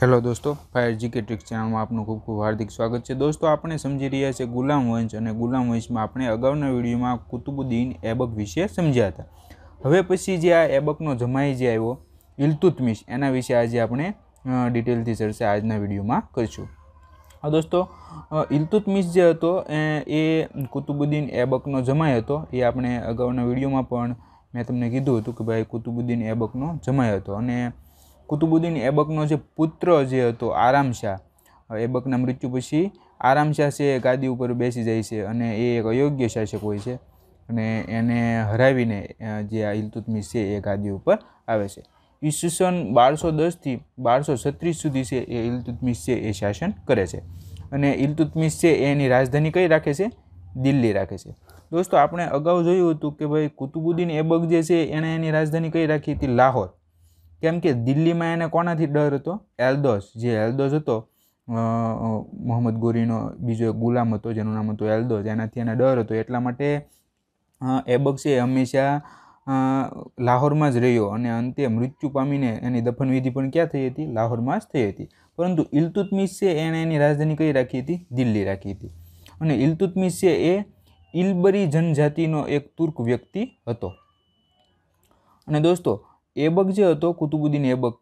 hello દોસ્તો fire GK trick ચેનલમાં આપનું ખૂબ ખૂબ હાર્દિક સ્વાગત છે દોસ્તો આપણે સમજી રહ્યા છે ગુલામ વંશ અને ગુલામ વંશમાં આપણે અગાઉના વિડીયોમાં કુતુબુદ્દીન એબક વિશે સમજ્યા હતા હવે પછી જે આ એબકનો જમાઈ જે આવ્યો ઇલતુતમિશ એના વિશે આજે આપણે ડિટેલથી ચર્ચા આજના વિડીયોમાં કરીશું હા દોસ્તો ઇલતુતમિશ જે હતો એ કુતુબુદ્દીન એબકનો જમાઈ હતો એ આપણે અગાઉના વિડીયોમાં પણ મેં તમને કીધું હતું કે ભાઈ કુતુબુદ્દીન એબકનો જમાઈ હતો અને કુતુબુદ્દીન એબકનો જે પુત્ર જે હતો આરામશાહ એબકના મૃત્યુ પછી આરામશાહ છે એ ગાદી ઉપર બેસી જાય છે અને એ એક અયોગ્ય શાસક હોય છે અને એને હરાવીને જે આ ઇલતુતમિશ છે એ ગાદી ઉપર આવે છે ઈસવીસન બારસો દસથી બારસો છત્રીસ સુધી છે એ ઇલતુતમિશ છે એ શાસન કરે છે અને ઇલતુતમિશ છે એની રાજધાની કઈ રાખે છે દિલ્હી રાખે છે દોસ્તો આપણે અગાઉ જોયું હતું કે ભાઈ કુતુબુદ્દીન એબક જે છે એણે એની રાજધાની કઈ રાખી હતી લાહોર કેમ કે દિલ્હીમાં એને કોનાથી ડર હતો એલ્દોસ જે એલ્દોસ હતો મોહમ્મદ ગોરીનો બીજો એક ગુલામ હતો જેનું નામ હતું એલ્દોસ એનાથી એને ડર હતો એટલા માટે એબક્સે હંમેશા લાહોરમાં જ રહ્યો અને અંતે મૃત્યુ પામીને એની દફનવિધિ પણ ક્યાં થઈ હતી લાહોરમાં જ થઈ હતી પરંતુ ઇલતુતમિસે એણે એની રાજધાની કઈ રાખી હતી દિલ્હી રાખી હતી અને ઇલતુતમિસે એ ઇલબરી જનજાતિનો એક તુર્ક વ્યક્તિ હતો અને દોસ્તો એબક જે હતો કુતુબુદ્દીન એબક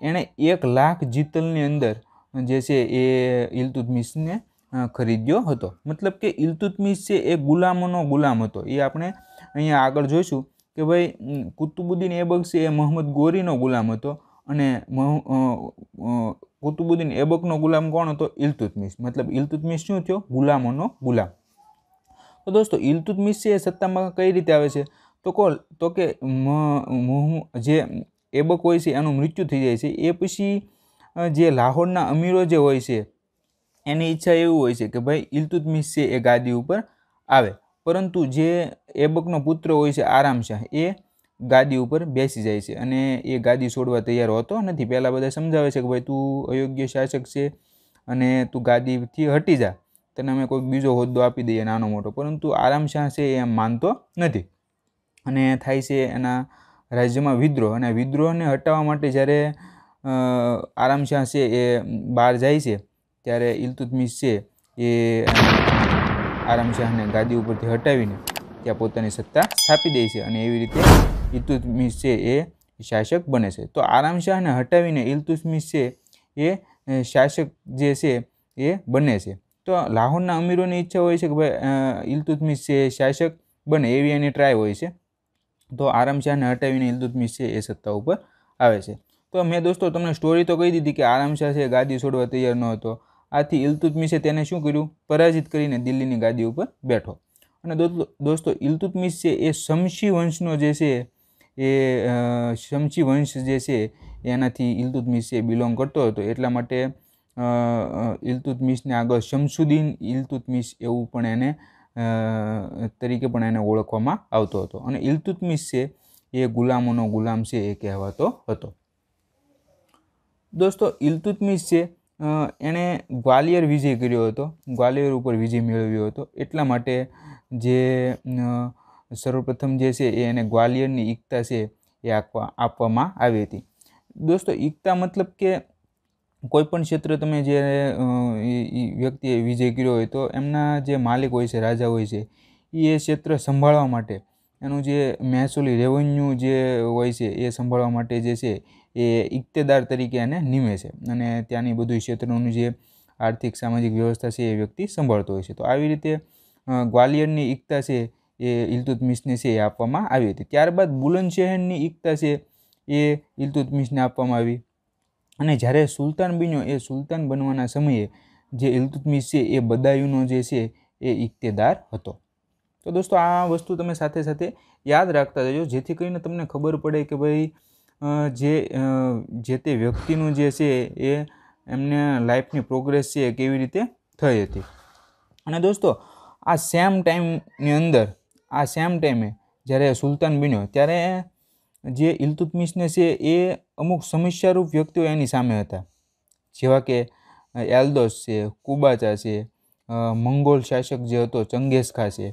એણે એક લાખ જીતલની અંદર જે છે એ ઇલતુતમિશને ખરીદ્યો હતો મતલબ કે ઇલતુતમિશ છે એ ગુલામોનો ગુલામ હતો એ આપણે અહીંયા આગળ જોઈશું કે ભાઈ કુતુબુદ્દીન એબક છે એ મોહમ્મદ ગોરીનો ગુલામ હતો અને કુતુબુદ્દીન એબકનો ગુલામ કોણ હતો ઇલતુતમિશ મતલબ ઇલતુતમિશ શું થયો ગુલામોનો ગુલામ તો દોસ્તો ઇલતુતમિશ છે એ સત્તામાં કઈ રીતે આવે છે તો કોલ તો કે જે એબક હોય છે એનું મૃત્યુ થઈ જાય છે એ પછી જે લાહોરના અમીરો જે હોય છે એની ઈચ્છા એવું હોય છે કે ભાઈ ઇલતુતમિશ છે એ ગાદી ઉપર આવે પરંતુ જે એબકનો પુત્ર હોય છે આરામશાહ એ ગાદી ઉપર બેસી જાય છે અને એ ગાદી છોડવા તૈયાર હોતો નથી પહેલાં બધા સમજાવે છે કે ભાઈ તું અયોગ્ય શાસક છે અને તું ગાદીથી હટી જા તને અમે કોઈક બીજો હોદ્દો આપી દઈએ નાનો મોટો પરંતુ આરામશાહ છે એ એમ માનતો નથી અને થાય છે એના રાજ્યમાં વિદ્રોહ અને વિદ્રોહને હટાવવા માટે જ્યારે આરામશાહ છે એ બહાર જાય છે ત્યારે ઇલતુતમિશ છે એ આરામશાહને ગાદી ઉપરથી હટાવીને ત્યાં પોતાની સત્તા સ્થાપી દે છે અને એવી રીતે ઇલતુતમિશ છે એ શાસક બને છે તો આરામશાહને હટાવીને ઇલતુતમિશ છે એ શાસક જે છે એ બને છે તો લાહોરના અમીરોની ઈચ્છા હોય છે કે ભાઈ ઇલતુતમિશ છે શાસક બને એવી એની ટ્રાય હોય છે તો આરામ હટાવીને ઇલતુતમિશ છે એ સત્તા ઉપર આવે છે તો મેં દોસ્તો તમને સ્ટોરી તો કહી દીધી કે આરામ શાહ છે ગાદી છોડવા તૈયાર ન હતો આથી ઇલતુતમિશે તેને શું કર્યું પરાજિત કરીને દિલ્હીની ગાદી ઉપર બેઠો અને દોસ્તો ઇલતુતમિશ છે એ શમશી વંશનો જે છે એ શમશી વંશ જે છે એનાથી ઇલતુતમિશ એ બિલોંગ કરતો હતો એટલા માટે ઇલતુતમિશને આગળ શમસુદ્દીન ઇલતુતમિશ એવું પણ એને તરીકે પણ એને ઓળખવામાં આવતો હતો અને ઇલતુતમિસ છે એ ગુલામોનો ગુલામ છે એ કહેવાતો હતો દોસ્તો ઇલતુતમિસ છે એણે ગ્વાલિયર વિજય કર્યો હતો ગ્વાલિયર ઉપર વિજય મેળવ્યો હતો એટલા માટે જે સર્વપ્રથમ જે છે એ એને ગ્વાલિયરની એકતા છે એ આપવા આપવામાં આવી હતી દોસ્તો એકતા મતલબ કે કોઈપણ ક્ષેત્ર તમે જે વ્યક્તિએ વિજય કર્યો હોય તો એમના જે માલિક હોય છે રાજા હોય છે એ ક્ષેત્ર સંભાળવા માટે એનું જે મહેસૂલી રેવન્યુ જે હોય છે એ સંભાળવા માટે જે છે એ ઇક્તેદાર તરીકે એને નીમે છે અને ત્યાંની બધું ક્ષેત્રોનું જે આર્થિક સામાજિક વ્યવસ્થા છે એ વ્યક્તિ સંભાળતો હોય છે તો આવી રીતે ગ્વાલિયરની એકતા છે એ ઇલતુતમિશને છે એ આપવામાં આવી હતી ત્યારબાદ બુલંદશહેરની એકતા છે એ ઇલતુતમિશને આપવામાં આવી અને જ્યારે સુલતાન બન્યો એ સુલતાન બનવાના સમયે જે ઇલતુતમિશ છે એ બદાયુનો જે છે એ ઇક્તેદાર હતો તો દોસ્તો આ વસ્તુ તમે સાથે સાથે યાદ રાખતા જજો જેથી કરીને તમને ખબર પડે કે ભાઈ જે જે તે વ્યક્તિનું જે છે એ એમને લાઈફની પ્રોગ્રેસ છે એ કેવી રીતે થઈ હતી અને દોસ્તો આ સેમ ટાઈમની અંદર આ સેમ ટાઈમે જ્યારે સુલતાન બન્યો ત્યારે જે ઇલતુતમિશને છે એ અમુક સમસ્યારૂપ વ્યક્તિઓ એની સામે હતા જેવા કે એલ્દોસ છે કુબાચા છે મંગોલ શાસક જે હતો ચંગેઝખા છે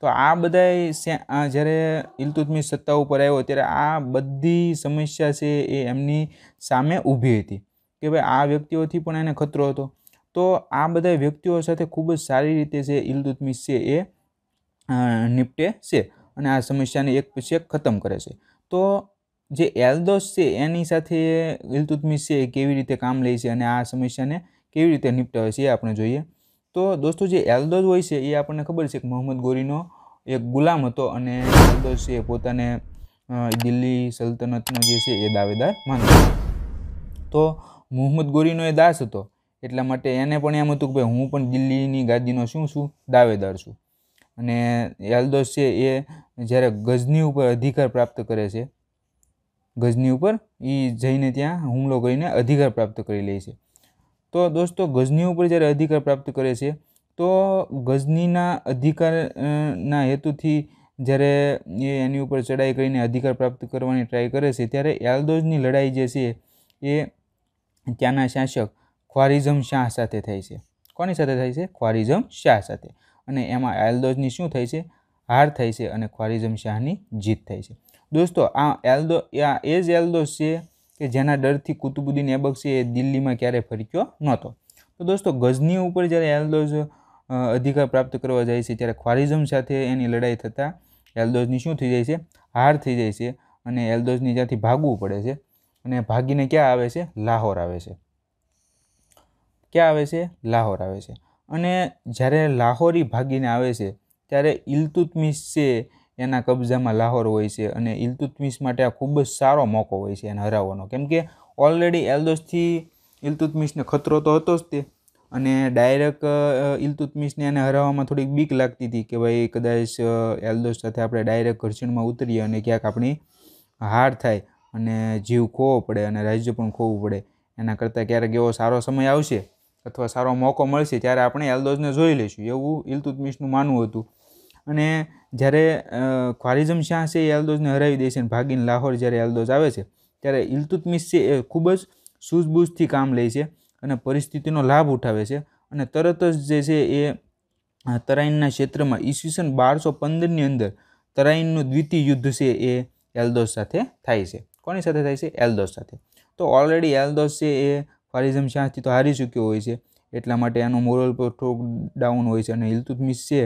તો આ બધા જ્યારે ઇલતુતમિશ સત્તા ઉપર આવ્યો ત્યારે આ બધી સમસ્યા છે એ એમની સામે ઊભી હતી કે ભાઈ આ વ્યક્તિઓથી પણ એને ખતરો હતો તો આ બધા વ્યક્તિઓ સાથે ખૂબ જ સારી રીતે છે ઇલતુતમિશ છે એ નિપટે છે અને આ સમસ્યાને એક પછી એક ખતમ કરે છે તો જે એલ્દોસ છે એની સાથે ઇલતુતમિશ છે એ કેવી રીતે કામ લે છે અને આ સમસ્યાને કેવી રીતે નિપટાવે છે એ આપણે જોઈએ તો દોસ્તો જે એલ્દોસ હોય છે એ આપણને ખબર છે કે મોહમ્મદ ગોરીનો એક ગુલામ હતો અને એલ્દોસ છે પોતાને દિલ્હી સલ્તનતનો જે છે એ દાવેદાર માનતો તો મોહમ્મદ ગોરીનો એ દાસ હતો એટલા માટે એને પણ એમ હતું કે ભાઈ હું પણ દિલ્હીની ગાદીનો શું છું દાવેદાર છું અને યાલદોસ છે એ જ્યારે ગજની ઉપર અધિકાર પ્રાપ્ત કરે છે ગજની ઉપર એ જઈને ત્યાં હુમલો કરીને અધિકાર પ્રાપ્ત કરી લે છે તો દોસ્તો ગજની ઉપર જ્યારે અધિકાર પ્રાપ્ત કરે છે તો ગજનીના અધિકારના હેતુથી જ્યારે એ એની ઉપર ચડાઈ કરીને અધિકાર પ્રાપ્ત કરવાની ટ્રાય કરે છે ત્યારે યાલદોઝની લડાઈ જે છે એ ત્યાંના શાસક ખ્વારિઝમ શાહ સાથે થાય છે કોની સાથે થાય છે ખ્વારિઝમ શાહ સાથે અને એમાં એલ્દોઝની શું થઈ છે હાર થઈ છે અને ખ્વારિઝમ શાહની જીત થઈ છે દોસ્તો આ એલ્દો આ એ જ એલ્દોઝ છે કે જેના ડરથી કુતુબુદ્દીન એબક છે એ દિલ્હીમાં ક્યારેય ફરક્યો નહોતો તો દોસ્તો ગઝની ઉપર જ્યારે એલ્દોઝ અધિકાર પ્રાપ્ત કરવા જાય છે ત્યારે ખ્વારિઝમ સાથે એની લડાઈ થતાં એલ્દોઝની શું થઈ જાય છે હાર થઈ જાય છે અને એલ્દોઝની જ્યાંથી ભાગવું પડે છે અને ભાગીને ક્યાં આવે છે લાહોર આવે છે ક્યાં આવે છે લાહોર આવે છે અને જ્યારે લાહોરી ભાગીને આવે છે ત્યારે ઇલતુતમિશ છે એના કબજામાં લાહોર હોય છે અને ઇલતુતમિશ માટે આ ખૂબ જ સારો મોકો હોય છે એને હરાવવાનો કેમ કે ઓલરેડી એલ્દોસથી ઇલતુતમિશને ખતરો તો હતો જ તે અને ડાયરેક્ટ ઇલતુતમિશને એને હરાવવામાં થોડીક બીક લાગતી હતી કે ભાઈ કદાચ એલ્દોસ સાથે આપણે ડાયરેક્ટ ઘર્ષણમાં ઉતરીએ અને ક્યાંક આપણી હાર થાય અને જીવ ખોવો પડે અને રાજ્ય પણ ખોવું પડે એના કરતાં ક્યારેક એવો સારો સમય આવશે અથવા સારો મોકો મળશે ત્યારે આપણે એલ્દોઝને જોઈ લઈશું એવું ઇલતુતમિશનું માનવું હતું અને જ્યારે ખ્વારિઝમ શાહ છે એ એલ્દોઝને હરાવી દે છે અને ભાગીને લાહોર જ્યારે એલ્દોઝ આવે છે ત્યારે ઇલતુતમિશ છે એ ખૂબ જ સૂઝબૂઝથી કામ લે છે અને પરિસ્થિતિનો લાભ ઉઠાવે છે અને તરત જ જે છે એ તરાઈનના ક્ષેત્રમાં ઈસવીસન બારસો પંદરની અંદર તરાઈનનું દ્વિતીય યુદ્ધ છે એ એલ્દોઝ સાથે થાય છે કોની સાથે થાય છે એલ્દોઝ સાથે તો ઓલરેડી એલ્દોઝ છે એ ફારિઝમ શાહથી તો હારી ચૂક્યો હોય છે એટલા માટે એનો મોરલ પર થોડુંક ડાઉન હોય છે અને ઇલતુતમિસ છે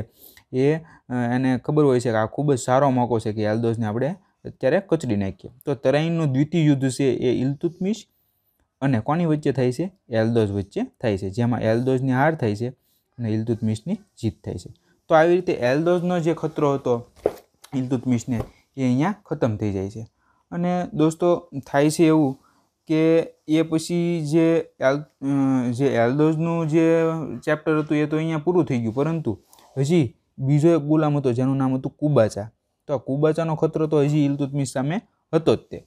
એ એને ખબર હોય છે કે આ ખૂબ જ સારો મોકો છે કે યાલદોઝને આપણે અત્યારે કચડી નાખીએ તો તરાઈનનું દ્વિતીય યુદ્ધ છે એ ઇલતુતમિશ અને કોની વચ્ચે થાય છે એલ્દોઝ વચ્ચે થાય છે જેમાં એલ્દોઝની હાર થાય છે અને ઇલતુતમિશની જીત થાય છે તો આવી રીતે એલ્દોઝનો જે ખતરો હતો ઇલતુતમિશને એ અહીંયા ખતમ થઈ જાય છે અને દોસ્તો થાય છે એવું કે એ પછી જે એલ જે એલ્દોઝનું જે ચેપ્ટર હતું એ તો અહીંયા પૂરું થઈ ગયું પરંતુ હજી બીજો એક ગુલામ હતો જેનું નામ હતું કુબાચા તો આ કુબાચાનો ખતરો તો હજી ઇલતુતમિશ સામે હતો જ તે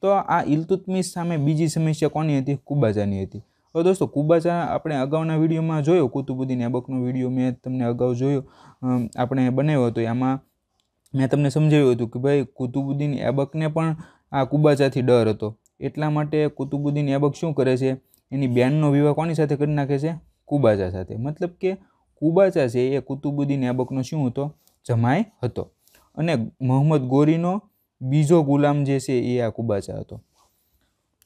તો આ ઇલતુતમિશ સામે બીજી સમસ્યા કોની હતી કુબાચાની હતી હવે દોસ્તો કુબાચા આપણે અગાઉના વિડીયોમાં જોયો કુતુબુદ્દીન એબકનો વિડીયો મેં તમને અગાઉ જોયો આપણે બનાવ્યો હતો એમાં મેં તમને સમજાવ્યું હતું કે ભાઈ કુતુબુદ્દીન એબકને પણ આ કુબાચાથી ડર હતો એટલા માટે કુતુબુદ્દીન એબક શું કરે છે એની બેનનો વિવાહ કોની સાથે કરી નાખે છે કુબાચા સાથે મતલબ કે કુબાચા છે એ કુતુબુદ્દીન એબકનો શું હતો જમાય હતો અને મોહમ્મદ ગોરીનો બીજો ગુલામ જે છે એ આ કુબાચા હતો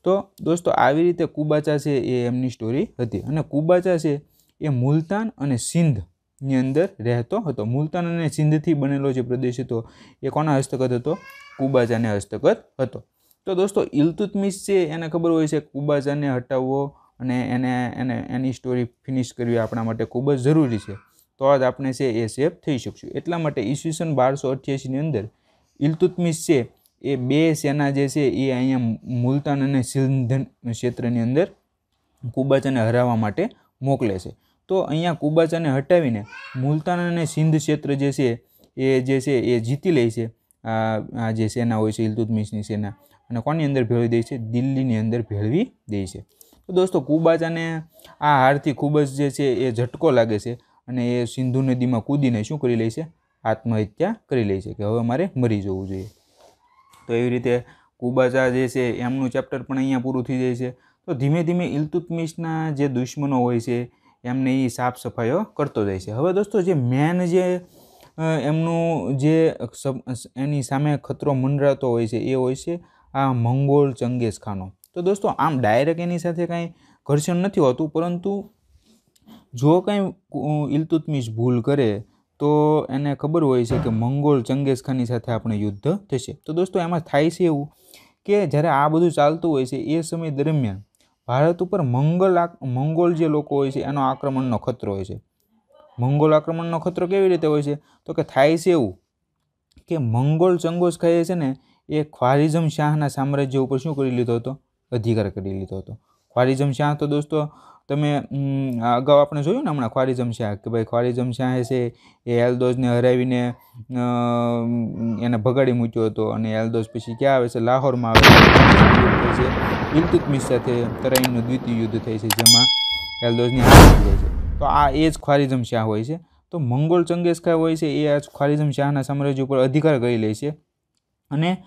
તો દોસ્તો આવી રીતે કુબાચા છે એ એમની સ્ટોરી હતી અને કુબાચા છે એ મુલતાન અને સિંધની અંદર રહેતો હતો મુલતાન અને સિંધથી બનેલો જે પ્રદેશ હતો એ કોના હસ્તગત હતો કુબાચાને હસ્તગત હતો તો દોસ્તો ઇલતુતમિશ છે એને ખબર હોય છે કુબાજાને હટાવવો અને એને એને એની સ્ટોરી ફિનિશ કરવી આપણા માટે ખૂબ જ જરૂરી છે તો જ આપણે છે એ સેફ થઈ શકશું એટલા માટે ઈસવીસન બારસો અઠ્યાસીની અંદર ઇલતુતમિશ છે એ બે સેના જે છે એ અહીંયા મુલતાન અને સિંધન ક્ષેત્રની અંદર કુબાચાને હરાવવા માટે મોકલે છે તો અહીંયા કુબાચાને હટાવીને મુલતાન અને સિંધ ક્ષેત્ર જે છે એ જે છે એ જીતી લે છે આ જે સેના હોય છે ઇલતુતમિશની સેના અને કોની અંદર ભેળવી દે છે દિલ્હીની અંદર ભેળવી દે છે તો દોસ્તો કુબાચાને આ હારથી ખૂબ જ જે છે એ ઝટકો લાગે છે અને એ સિંધુ નદીમાં કૂદીને શું કરી લે છે આત્મહત્યા કરી લે છે કે હવે મારે મરી જવું જોઈએ તો એવી રીતે કુબાચા જે છે એમનું ચેપ્ટર પણ અહીંયા પૂરું થઈ જાય છે તો ધીમે ધીમે ઇલતુતમિશના જે દુશ્મનો હોય છે એમને એ સાફ સફાઈઓ કરતો જાય છે હવે દોસ્તો જે મેન જે એમનું જે એની સામે ખતરો મંડરાતો હોય છે એ હોય છે આ મંગોળ ચંગેઝ ખાનો તો દોસ્તો આમ ડાયરેક્ટ એની સાથે કાંઈ ઘર્ષણ નથી હોતું પરંતુ જો કાંઈ ઇલતુતમીશ ભૂલ કરે તો એને ખબર હોય છે કે મંગોળ ચંગેઝ ખાનની સાથે આપણે યુદ્ધ થશે તો દોસ્તો એમાં થાય છે એવું કે જ્યારે આ બધું ચાલતું હોય છે એ સમય દરમિયાન ભારત ઉપર મંગલ મંગોળ જે લોકો હોય છે એનો આક્રમણનો ખતરો હોય છે મંગોળ આક્રમણનો ખતરો કેવી રીતે હોય છે તો કે થાય છે એવું કે મંગોળ ચંગોઝ ખાઈએ છે ને એ ખ્વારિઝમ શાહના સામ્રાજ્ય ઉપર શું કરી લીધો હતો અધિકાર કરી લીધો હતો ખ્વારિઝમ શાહ તો દોસ્તો તમે અગાઉ આપણે જોયું ને હમણાં ખ્વારિઝમ શાહ કે ભાઈ ખ્વારિઝમ શાહ છે એ એલદોઝને હરાવીને એને ભગાડી મૂક્યો હતો અને એલદોઝ પછી ક્યાં આવે છે લાહોરમાં આવે છે ઇલ્તુતમિશ સાથે તરાઈનું દ્વિતીય યુદ્ધ થાય છે જેમાં એલદોઝની હાર થઈ છે તો આ એ જ ખ્વારિઝમ શાહ હોય છે તો મંગોલ ચંગેશ ખાં હોય છે એ આ ખ્વારિઝમ શાહના સામ્રાજ્ય ઉપર અધિકાર કરી લે છે અને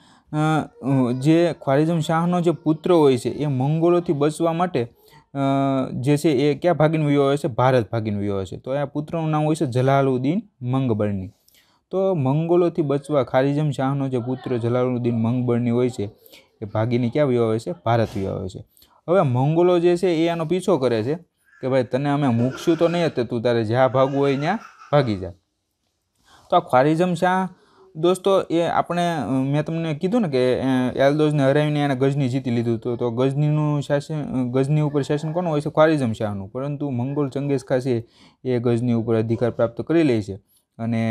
જે ખ્વારિઝમ શાહનો જે પુત્ર હોય છે એ મંગોલોથી બચવા માટે જે છે એ ક્યાં ભાગીને વયો હોય છે ભારત ભાગીને વયો હોય છે તો આ પુત્રનું નામ હોય છે જલાલુદ્દીન મંગબળની તો મંગોલોથી બચવા ખારિજમ શાહનો જે પુત્ર જલાલુદ્દીન મંગબળની હોય છે એ ભાગીને ક્યાં વયો હોય છે ભારત વયો હોય છે હવે મંગોલો જે છે એ આનો પીછો કરે છે કે ભાઈ તને અમે મૂકશું તો નહીં હતું તું તારે જ્યાં ભાગવું હોય ત્યાં ભાગી જા તો આ ખ્વારિઝમ શાહ દોસ્તો એ આપણે મેં તમને કીધું ને કે એલ્દોઝને હરાવીને એને ગજની જીતી લીધું હતું તો ગજનીનું શાસન ગજની ઉપર શાસન કોનું હોય છે ખ્વારિઝમ શાહનું પરંતુ મંગોલ ચંગેઝ ખા છે એ ગજની ઉપર અધિકાર પ્રાપ્ત કરી લે છે અને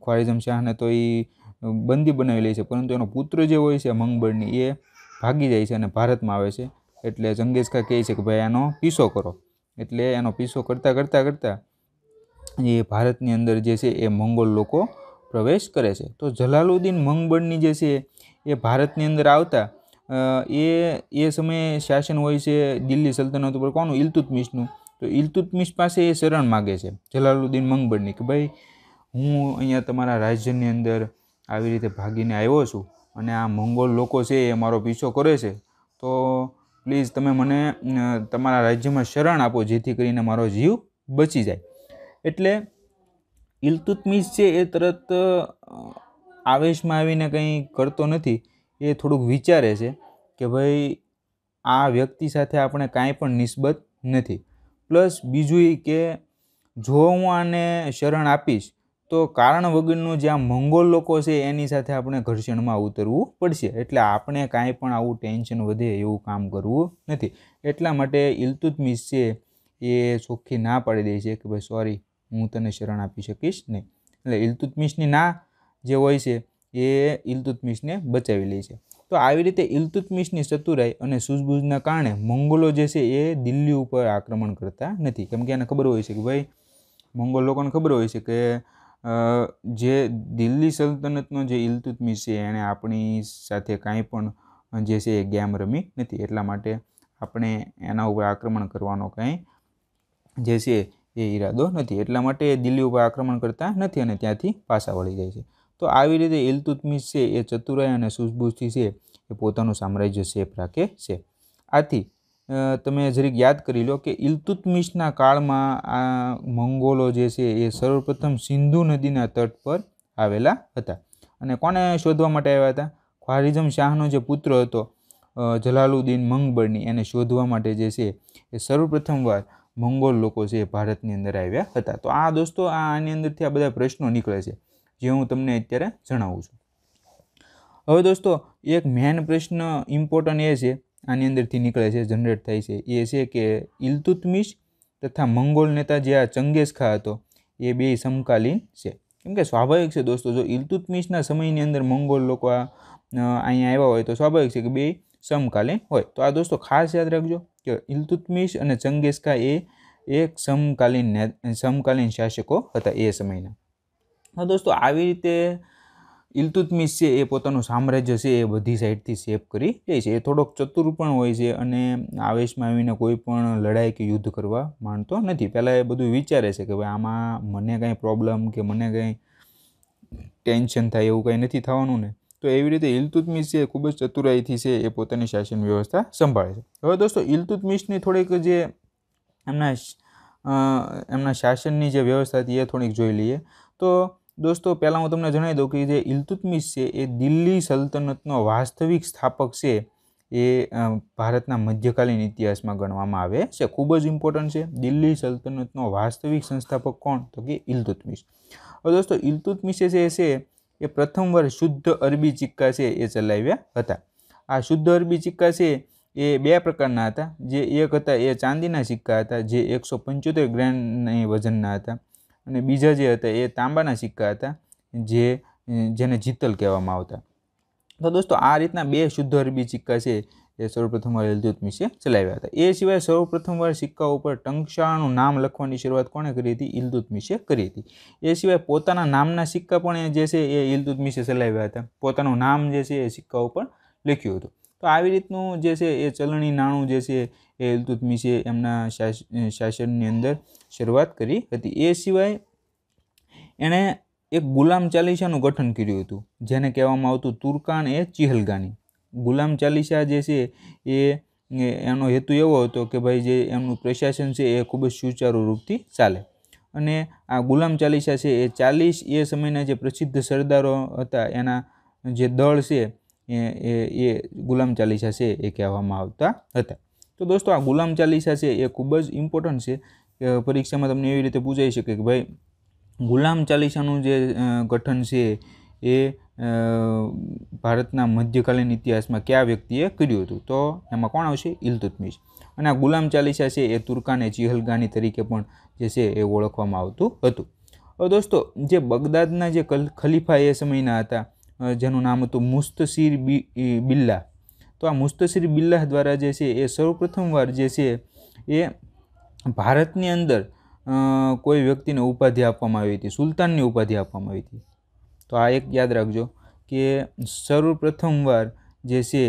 ખ્વારિઝમ શાહને તો એ બંદી બનાવી લે છે પરંતુ એનો પુત્ર જે હોય છે મંગબળની એ ભાગી જાય છે અને ભારતમાં આવે છે એટલે જંગેઝ ખા કહે છે કે ભાઈ એનો પીસો કરો એટલે એનો પીસો કરતાં કરતાં કરતાં એ ભારતની અંદર જે છે એ મંગોલ લોકો પ્રવેશ કરે છે તો જલાલુદ્દીન મંગબળની જે છે એ ભારતની અંદર આવતા એ એ સમયે શાસન હોય છે દિલ્હી સલ્તનત ઉપર કોનું ઇલતુતમિશનું તો ઇલતુતમિશ પાસે એ શરણ માગે છે જલાલુદ્દીન મંગબળની કે ભાઈ હું અહીંયા તમારા રાજ્યની અંદર આવી રીતે ભાગીને આવ્યો છું અને આ મંગોલ લોકો છે એ મારો પીછો કરે છે તો પ્લીઝ તમે મને તમારા રાજ્યમાં શરણ આપો જેથી કરીને મારો જીવ બચી જાય એટલે ઇલતુતમિશ છે એ તરત આવેશમાં આવીને કંઈ કરતો નથી એ થોડુંક વિચારે છે કે ભાઈ આ વ્યક્તિ સાથે આપણે કાંઈ પણ નિસ્બત નથી પ્લસ બીજું કે જો હું આને શરણ આપીશ તો કારણ વગરનું જ્યાં મંગોલ લોકો છે એની સાથે આપણે ઘર્ષણમાં ઉતરવું પડશે એટલે આપણે કાંઈ પણ આવું ટેન્શન વધે એવું કામ કરવું નથી એટલા માટે ઇલતુતમિશ છે એ ચોખ્ખી ના પાડી દે છે કે ભાઈ સોરી હું તને શરણ આપી શકીશ નહીં એટલે ઇલતુતમિશની ના જે હોય છે એ ઇલતુતમિશને બચાવી લે છે તો આવી રીતે ઇલતુતમિશની ચતુરાઈ અને સૂઝબૂઝના કારણે મંગોલો જે છે એ દિલ્હી ઉપર આક્રમણ કરતા નથી કેમ કે એને ખબર હોય છે કે ભાઈ મંગોલ લોકોને ખબર હોય છે કે જે દિલ્હી સલ્તનતનો જે ઇલતુતમિશ છે એણે આપણી સાથે કાંઈ પણ જે છે એ ગેમ રમી નથી એટલા માટે આપણે એના ઉપર આક્રમણ કરવાનો કંઈ જે છે એ ઈરાદો નથી એટલા માટે એ દિલ્હી ઉપર આક્રમણ કરતા નથી અને ત્યાંથી પાછા વળી જાય છે તો આવી રીતે ઇલતુતમિશ છે એ ચતુરાય અને સુઝબુઝથી છે એ પોતાનું સામ્રાજ્ય શેપ રાખે છે આથી તમે જરીક યાદ કરી લો કે ઇલતુતમિશના કાળમાં આ મંગોલો જે છે એ સર્વપ્રથમ સિંધુ નદીના તટ પર આવેલા હતા અને કોને શોધવા માટે આવ્યા હતા ખ્વારિઝમ શાહનો જે પુત્ર હતો જલાલુદ્દીન મંગબળની એને શોધવા માટે જે છે એ વાર મંગોલ લોકો છે એ ભારતની અંદર આવ્યા હતા તો આ દોસ્તો આ આની અંદરથી આ બધા પ્રશ્નો નીકળે છે જે હું તમને અત્યારે જણાવું છું હવે દોસ્તો એક મેન પ્રશ્ન ઇમ્પોર્ટન્ટ એ છે આની અંદરથી નીકળે છે જનરેટ થાય છે એ છે કે ઇલતુતમિશ તથા મંગોલ નેતા જે આ ચંગેશ ખા હતો એ બે સમકાલીન છે કેમ કે સ્વાભાવિક છે દોસ્તો જો ઇલતુતમિશના સમયની અંદર મંગોલ લોકો આ અહીંયા આવ્યા હોય તો સ્વાભાવિક છે કે બે સમકાલીન હોય તો આ દોસ્તો ખાસ યાદ રાખજો કે ઇલતુતમિશ અને ચંગેઝ એ એક સમકાલીન સમકાલીન શાસકો હતા એ સમયના હા દોસ્તો આવી રીતે ઇલતુતમિશ છે એ પોતાનું સામ્રાજ્ય છે એ બધી સાઈડથી સેપ કરી લે છે એ થોડોક ચતુર પણ હોય છે અને આવેશમાં આવીને કોઈ પણ લડાઈ કે યુદ્ધ કરવા માનતો નથી પહેલાં એ બધું વિચારે છે કે ભાઈ આમાં મને કાંઈ પ્રોબ્લેમ કે મને કાંઈ ટેન્શન થાય એવું કાંઈ નથી થવાનું ને તો એવી રીતે ઇલતુતમિશ જે ખૂબ જ ચતુરાઈથી છે એ પોતાની શાસન વ્યવસ્થા સંભાળે છે હવે દોસ્તો ઇલતુતમિશની થોડીક જે એમના એમના શાસનની જે વ્યવસ્થા હતી એ થોડીક જોઈ લઈએ તો દોસ્તો પહેલાં હું તમને જણાવી દઉં કે જે ઇલતુતમિશ છે એ દિલ્હી સલ્તનતનો વાસ્તવિક સ્થાપક છે એ ભારતના મધ્યકાલીન ઇતિહાસમાં ગણવામાં આવે છે ખૂબ જ ઇમ્પોર્ટન્ટ છે દિલ્હી સલ્તનતનો વાસ્તવિક સંસ્થાપક કોણ તો કે ઇલતુતમિશ હવે દોસ્તો ઇલતુતમિશે જે છે એ પ્રથમ પ્રથમવાર શુદ્ધ અરબી સિક્કા છે એ ચલાવ્યા હતા આ શુદ્ધ અરબી સિક્કા છે એ બે પ્રકારના હતા જે એક હતા એ ચાંદીના સિક્કા હતા જે એકસો પંચોતેર ગ્રામની વજનના હતા અને બીજા જે હતા એ તાંબાના સિક્કા હતા જે જેને જીતલ કહેવામાં આવતા તો દોસ્તો આ રીતના બે શુદ્ધ અરબી સિક્કા છે જે સર્વપ્રથમવાર યલદૂત મિશે ચલાવ્યા હતા એ સિવાય સર્વપ્રથમવાર સિક્કા ઉપર ટંકશાળનું નામ લખવાની શરૂઆત કોણે કરી હતી ઇલદુત મિશે કરી હતી એ સિવાય પોતાના નામના સિક્કા પણ એ જે છે એ ઇલદુત મિશે ચલાવ્યા હતા પોતાનું નામ જે છે એ સિક્કા ઉપર લખ્યું હતું તો આવી રીતનું જે છે એ ચલણી નાણું જે છે એ ઇલતુતમિશે એમના શાસનની અંદર શરૂઆત કરી હતી એ સિવાય એણે એક ગુલામ ચાલીસાનું ગઠન કર્યું હતું જેને કહેવામાં આવતું તુર્કાન એ ચિહલગાની ગુલામ ચાલીસા જે છે એ એનો હેતુ એવો હતો કે ભાઈ જે એમનું પ્રશાસન છે એ ખૂબ જ સુચારુ રૂપથી ચાલે અને આ ગુલામ ચાલીસા છે એ ચાલીસ એ સમયના જે પ્રસિદ્ધ સરદારો હતા એના જે દળ છે એ એ ગુલામ ચાલીસા છે એ કહેવામાં આવતા હતા તો દોસ્તો આ ગુલામ ચાલીસા છે એ ખૂબ જ ઇમ્પોર્ટન્ટ છે કે પરીક્ષામાં તમને એવી રીતે પૂછાઈ શકે કે ભાઈ ગુલામ ચાલીસાનું જે ગઠન છે એ ભારતના મધ્યકાલીન ઇતિહાસમાં કયા વ્યક્તિએ કર્યું હતું તો એમાં કોણ આવશે ઇલતુતમિશ અને આ ગુલામ ચાલીસા છે એ તુર્કાને ચિહલગાની તરીકે પણ જે છે એ ઓળખવામાં આવતું હતું હવે દોસ્તો જે બગદાદના જે ખલીફા એ સમયના હતા જેનું નામ હતું મુસ્તસિર બિલ્લા તો આ મુસ્તસિર બિલ્લાહ દ્વારા જે છે એ સૌપ્રથમવાર જે છે એ ભારતની અંદર કોઈ વ્યક્તિને ઉપાધિ આપવામાં આવી હતી સુલતાનની ઉપાધિ આપવામાં આવી હતી તો આ એક યાદ રાખજો કે સર્વપ્રથમવાર જે છે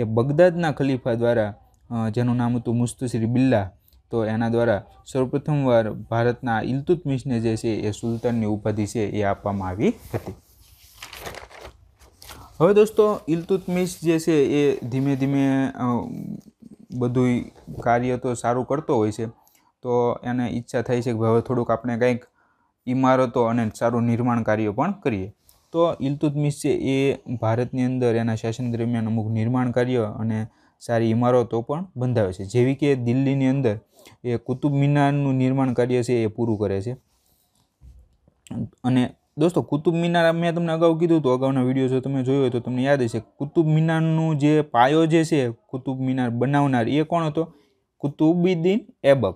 એ બગદાદના ખલીફા દ્વારા જેનું નામ હતું મુસ્તસરી બિલ્લા તો એના દ્વારા સર્વપ્રથમવાર ભારતના ઇલતુતમિશને જે છે એ સુલતાનની ઉપાધિ છે એ આપવામાં આવી હતી હવે દોસ્તો ઇલતુતમિશ જે છે એ ધીમે ધીમે બધું કાર્ય તો સારું કરતો હોય છે તો એને ઈચ્છા થઈ છે કે હવે થોડુંક આપણે કંઈક ઇમારતો અને સારું નિર્માણ કાર્યો પણ કરીએ તો ઇલતુતમિશ છે એ ભારતની અંદર એના શાસન દરમિયાન અમુક નિર્માણ કાર્ય અને સારી ઇમારતો પણ બંધાવે છે જેવી કે દિલ્હીની અંદર એ કુતુબ મિનારનું નિર્માણ કાર્ય છે એ પૂરું કરે છે અને દોસ્તો કુતુબ મિનાર મેં તમને અગાઉ કીધું હતું અગાઉના વિડીયો જો તમે જોયો હોય તો તમને યાદ હશે કુતુબ મિનારનું જે પાયો જે છે કુતુબ મિનાર બનાવનાર એ કોણ હતો કુતુબુદ્દીન એબક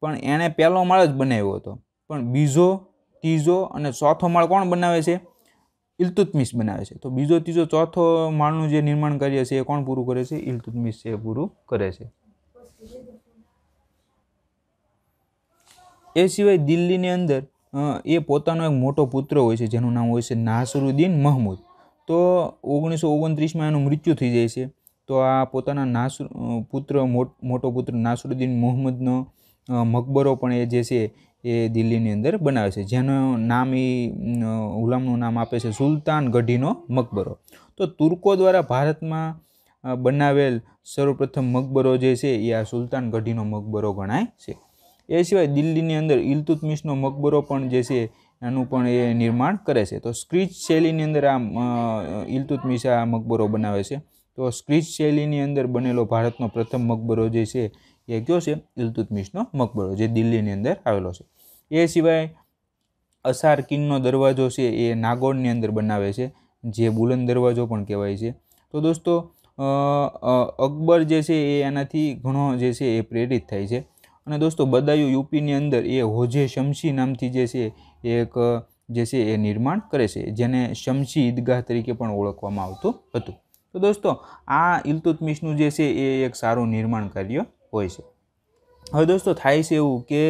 પણ એણે પહેલો માળ જ બનાવ્યો હતો પણ બીજો ત્રીજો અને ચોથો માળ કોણ બનાવે છે ઇલ્તુતમિશ બનાવે છે તો બીજો ત્રીજો ચોથો માળનું જે નિર્માણ કાર્ય છે એ કોણ પૂરું કરે છે ઇલ્તુતમિશ છે એ પૂરું કરે છે એ સિવાય દિલ્હીની અંદર એ પોતાનો એક મોટો પુત્ર હોય છે જેનું નામ હોય છે નાસરુદ્દીન મહમૂદ તો ઓગણીસો ઓગણત્રીસમાં એનું મૃત્યુ થઈ જાય છે તો આ પોતાના નાસર પુત્ર મોટો પુત્ર નાસરુદ્દીન મોહમ્મદનો મકબરો પણ એ જે છે એ દિલ્હીની અંદર બનાવે છે જેનું નામ એ ગુલામનું નામ આપે છે સુલતાન ગઢીનો મકબરો તો તુર્કો દ્વારા ભારતમાં બનાવેલ સર્વપ્રથમ મકબરો જે છે એ આ સુલતાન ગઢીનો મકબરો ગણાય છે એ સિવાય દિલ્હીની અંદર ઇલતુતમિશનો મકબરો પણ જે છે એનું પણ એ નિર્માણ કરે છે તો સ્ક્રીચ શૈલીની અંદર આ ઇલતુતમિશ આ મકબરો બનાવે છે તો સ્ક્રીચ શૈલીની અંદર બનેલો ભારતનો પ્રથમ મકબરો જે છે એ કયો છે ઇલતુતમિશનો મકબરો જે દિલ્હીની અંદર આવેલો છે એ સિવાય અસાર કિનનો દરવાજો છે એ નાગોડની અંદર બનાવે છે જે બુલંદ દરવાજો પણ કહેવાય છે તો દોસ્તો અકબર જે છે એ એનાથી ઘણો જે છે એ પ્રેરિત થાય છે અને દોસ્તો બદાયું યુપીની અંદર એ હોજે શમશી નામથી જે છે એક જે છે એ નિર્માણ કરે છે જેને શમશી ઈદગાહ તરીકે પણ ઓળખવામાં આવતું હતું તો દોસ્તો આ ઇલતુતમિશનું જે છે એ એક સારું નિર્માણ કાર્ય હોય છે હવે દોસ્તો થાય છે એવું કે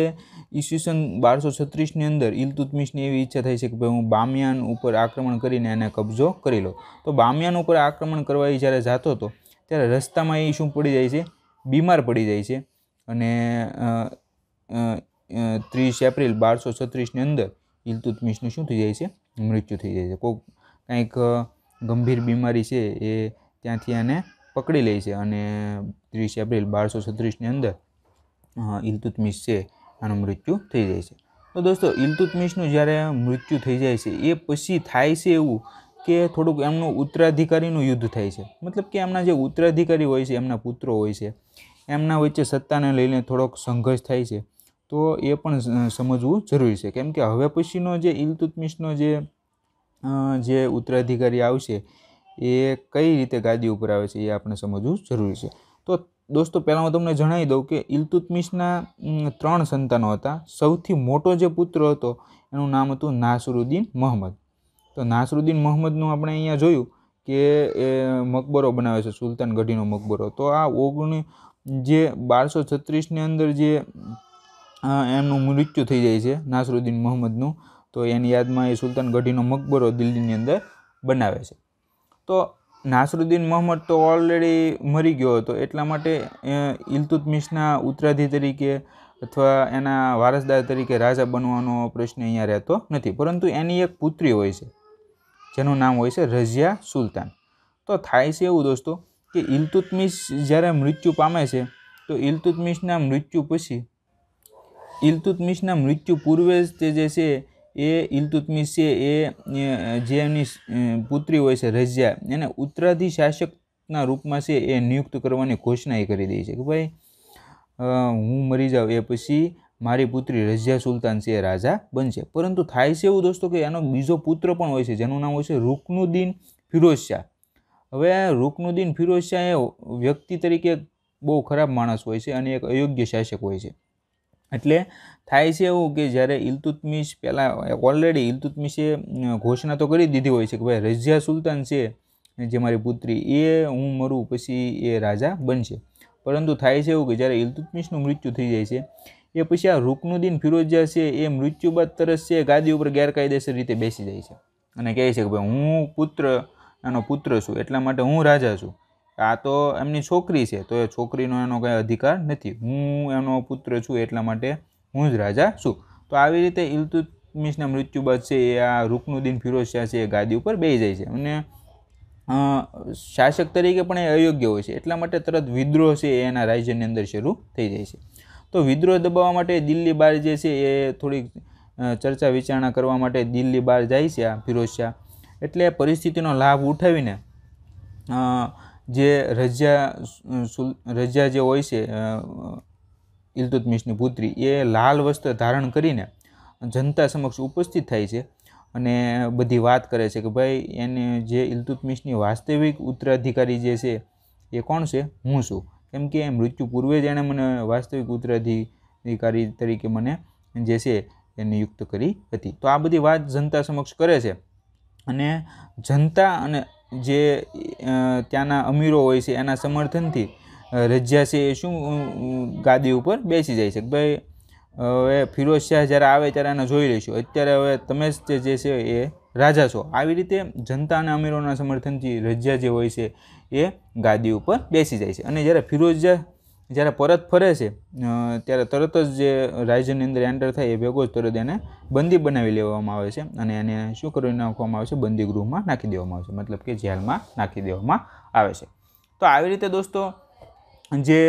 ઈસવીસન બારસો છત્રીસની અંદર ઇલતુતમિશની એવી ઈચ્છા થાય છે કે ભાઈ હું બામિયાન ઉપર આક્રમણ કરીને એને કબજો કરી લઉં તો બામિયાન ઉપર આક્રમણ કરવા એ જ્યારે જતો હતો ત્યારે રસ્તામાં એ શું પડી જાય છે બીમાર પડી જાય છે અને ત્રીસ એપ્રિલ બારસો છત્રીસની અંદર ઇલતુતમિશનું શું થઈ જાય છે મૃત્યુ થઈ જાય છે કોઈક કંઈક ગંભીર બીમારી છે એ ત્યાંથી એને પકડી લે છે અને ત્રીસ એપ્રિલ બારસો છત્રીસની અંદર ઇલતુતમિશ છે આનું મૃત્યુ થઈ જાય છે તો દોસ્તો ઇલતુતમિશનું જ્યારે મૃત્યુ થઈ જાય છે એ પછી થાય છે એવું કે થોડુંક એમનું ઉત્તરાધિકારીનું યુદ્ધ થાય છે મતલબ કે એમના જે ઉત્તરાધિકારી હોય છે એમના પુત્રો હોય છે એમના વચ્ચે સત્તાને લઈને થોડોક સંઘર્ષ થાય છે તો એ પણ સમજવું જરૂરી છે કેમ કે હવે પછીનો જે ઇલતુતમિશનો જે જે ઉત્તરાધિકારી આવશે એ કઈ રીતે ગાદી ઉપર આવે છે એ આપણે સમજવું જરૂરી છે તો દોસ્તો પહેલાં હું તમને જણાવી દઉં કે ઇલતુતમિશના ત્રણ સંતાનો હતા સૌથી મોટો જે પુત્ર હતો એનું નામ હતું નાસરુદ્દીન મહમ્મદ તો નાસરુદ્દીન મહમ્મદનું આપણે અહીંયા જોયું કે એ મકબરો બનાવે છે સુલતાન ગઢીનો મકબરો તો આ ઓગણી જે બારસો છત્રીસની અંદર જે એમનું મૃત્યુ થઈ જાય છે નાસરુદ્દીન મહમ્મદનું તો એની યાદમાં એ સુલતાન ગઢીનો મકબરો દિલ્હીની અંદર બનાવે છે તો નાસરુદ્દીન મોહમ્મદ તો ઓલરેડી મરી ગયો હતો એટલા માટે ઇલતુતમિશના ઉત્તરાધિ તરીકે અથવા એના વારસદાર તરીકે રાજા બનવાનો પ્રશ્ન અહીંયા રહેતો નથી પરંતુ એની એક પુત્રી હોય છે જેનું નામ હોય છે રઝિયા સુલતાન તો થાય છે એવું દોસ્તો કે ઇલતુતમિશ જ્યારે મૃત્યુ પામે છે તો ઇલતુતમિશના મૃત્યુ પછી ઇલતુતમિશના મૃત્યુ પૂર્વે જ તે જે છે એ ઇલતુતમિસ છે એ જે એમની પુત્રી હોય છે રજિયા એને ઉત્તરાધિ શાસકના રૂપમાં છે એ નિયુક્ત કરવાની ઘોષણા એ કરી દે છે કે ભાઈ હું મરી જાઉં એ પછી મારી પુત્રી રજિયા સુલતાન છે એ રાજા બનશે પરંતુ થાય છે એવું દોસ્તો કે એનો બીજો પુત્ર પણ હોય છે જેનું નામ હોય છે રૂકનુદ્દીન ફિરોઝ શાહ હવે રૂકનુદ્દીન ફિરોઝ શાહ એ વ્યક્તિ તરીકે બહુ ખરાબ માણસ હોય છે અને એક અયોગ્ય શાસક હોય છે એટલે થાય છે એવું કે જ્યારે ઇલતુતમિશ પહેલાં ઓલરેડી ઇલતુતમિશે ઘોષણા તો કરી દીધી હોય છે કે ભાઈ રઝિયા સુલતાન છે જે મારી પુત્રી એ હું મરું પછી એ રાજા બનશે પરંતુ થાય છે એવું કે જ્યારે ઇલતુતમિશનું મૃત્યુ થઈ જાય છે એ પછી આ રુકનુદ્દીન ફિરોજા છે એ મૃત્યુ બાદ તરસ છે ગાદી ઉપર ગેરકાયદેસર રીતે બેસી જાય છે અને કહે છે કે ભાઈ હું પુત્ર એનો પુત્ર છું એટલા માટે હું રાજા છું આ તો એમની છોકરી છે તો એ છોકરીનો એનો કંઈ અધિકાર નથી હું એનો પુત્ર છું એટલા માટે હું જ રાજા છું તો આવી રીતે ઇલતુતમિશના મૃત્યુ બાદ છે એ આ રૂકનુદ્દીન ફિરોઝ શાહ છે એ ગાદી ઉપર બેસી જાય છે અને શાસક તરીકે પણ એ અયોગ્ય હોય છે એટલા માટે તરત વિદ્રોહ છે એ એના રાજ્યની અંદર શરૂ થઈ જાય છે તો વિદ્રોહ દબાવવા માટે દિલ્હી બહાર જે છે એ થોડીક ચર્ચા વિચારણા કરવા માટે દિલ્હી બહાર જાય છે આ ફિરોઝ શાહ એટલે પરિસ્થિતિનો લાભ ઉઠાવીને જે રજિયા રજિયા જે હોય છે ઇલતુતમિશની પુત્રી એ લાલ વસ્ત્ર ધારણ કરીને જનતા સમક્ષ ઉપસ્થિત થાય છે અને બધી વાત કરે છે કે ભાઈ એને જે ઇલતુતમિશની વાસ્તવિક ઉત્તરાધિકારી જે છે એ કોણ છે હું છું કેમ કે મૃત્યુ પૂર્વે જ એણે મને વાસ્તવિક ઉત્તરાધિકારી તરીકે મને જે છે એને નિયુક્ત કરી હતી તો આ બધી વાત જનતા સમક્ષ કરે છે અને જનતા અને જે ત્યાંના અમીરો હોય છે એના સમર્થનથી રજિયા છે એ શું ગાદી ઉપર બેસી જાય છે ભાઈ હવે ફિરોઝ શાહ જ્યારે આવે ત્યારે એને જોઈ લઈશું અત્યારે હવે તમે જ જે છે એ રાજા છો આવી રીતે જનતા અને અમીરોના સમર્થનથી રજિયા જે હોય છે એ ગાદી ઉપર બેસી જાય છે અને જ્યારે ફિરોઝ શાહ જ્યારે પરત ફરે છે ત્યારે તરત જ જે રાજ્યની અંદર એન્ટર થાય એ ભેગો જ તરત એને બંદી બનાવી લેવામાં આવે છે અને એને શું કરી નાખવામાં આવે છે ગૃહમાં નાખી દેવામાં આવે છે મતલબ કે જેલમાં નાખી દેવામાં આવે છે તો આવી રીતે દોસ્તો જે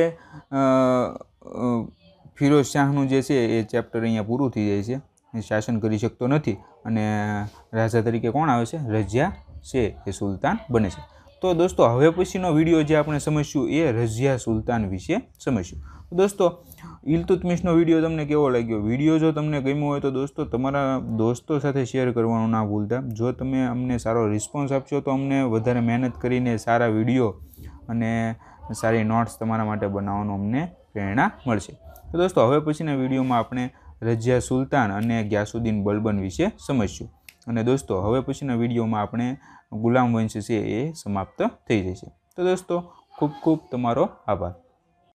ફિરોઝ શાહનું જે છે એ ચેપ્ટર અહીંયા પૂરું થઈ જાય છે શાસન કરી શકતો નથી અને રાજા તરીકે કોણ આવે છે રજિયા છે એ સુલતાન બને છે તો દોસ્તો હવે પછીનો વિડીયો જે આપણે સમજશું એ રઝિયા સુલતાન વિશે સમજશું દોસ્તો ઇલતુતમિશનો વિડીયો તમને કેવો લાગ્યો વિડીયો જો તમને ગમ્યો હોય તો દોસ્તો તમારા દોસ્તો સાથે શેર કરવાનું ના ભૂલતા જો તમે અમને સારો રિસ્પોન્સ આપશો તો અમને વધારે મહેનત કરીને સારા વિડીયો અને સારી નોટ્સ તમારા માટે બનાવવાનું અમને પ્રેરણા મળશે તો દોસ્તો હવે પછીના વિડીયોમાં આપણે રજિયા સુલતાન અને ગ્યાસુદ્દીન બલબન વિશે સમજશું અને દોસ્તો હવે પછીના વિડીયોમાં આપણે ગુલામ વંશ છે એ સમાપ્ત થઈ જશે તો દોસ્તો ખૂબ ખૂબ તમારો આભાર